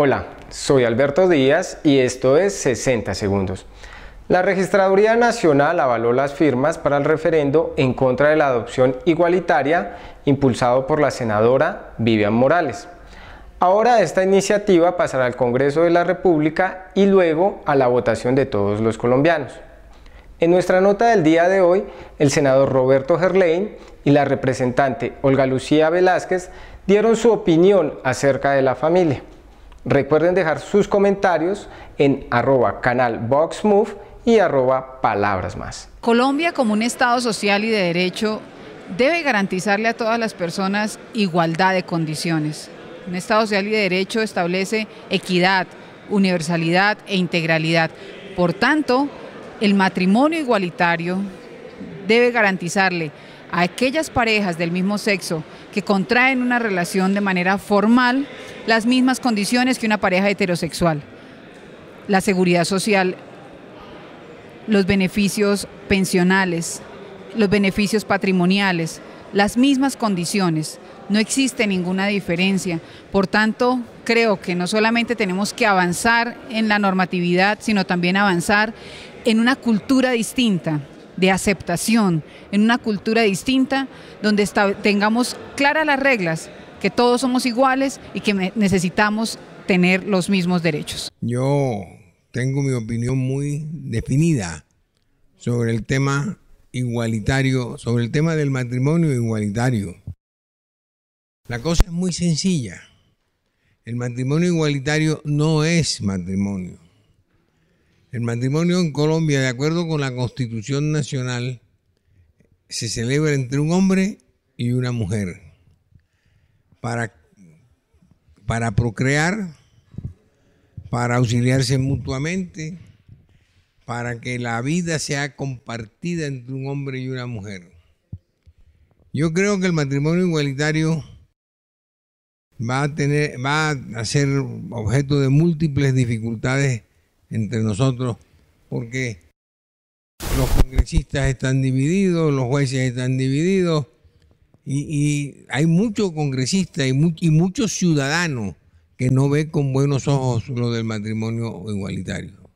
Hola, soy Alberto Díaz y esto es 60 Segundos. La Registraduría Nacional avaló las firmas para el referendo en contra de la adopción igualitaria impulsado por la senadora Vivian Morales. Ahora esta iniciativa pasará al Congreso de la República y luego a la votación de todos los colombianos. En nuestra nota del día de hoy, el senador Roberto Gerlein y la representante Olga Lucía Velázquez dieron su opinión acerca de la familia. Recuerden dejar sus comentarios en arroba canal y arroba palabras más. Colombia como un Estado social y de derecho debe garantizarle a todas las personas igualdad de condiciones. Un Estado social y de derecho establece equidad, universalidad e integralidad. Por tanto, el matrimonio igualitario debe garantizarle a aquellas parejas del mismo sexo que contraen una relación de manera formal las mismas condiciones que una pareja heterosexual. La seguridad social, los beneficios pensionales, los beneficios patrimoniales, las mismas condiciones. No existe ninguna diferencia. Por tanto, creo que no solamente tenemos que avanzar en la normatividad, sino también avanzar en una cultura distinta de aceptación, en una cultura distinta donde tengamos claras las reglas, que todos somos iguales y que necesitamos tener los mismos derechos. Yo tengo mi opinión muy definida sobre el tema igualitario, sobre el tema del matrimonio igualitario. La cosa es muy sencilla. El matrimonio igualitario no es matrimonio. El matrimonio en Colombia, de acuerdo con la Constitución Nacional, se celebra entre un hombre y una mujer para, para procrear, para auxiliarse mutuamente, para que la vida sea compartida entre un hombre y una mujer. Yo creo que el matrimonio igualitario va a tener, va a ser objeto de múltiples dificultades entre nosotros, porque los congresistas están divididos, los jueces están divididos, y, hay muchos congresistas y muchos ciudadanos que no ven con buenos ojos lo del matrimonio igualitario.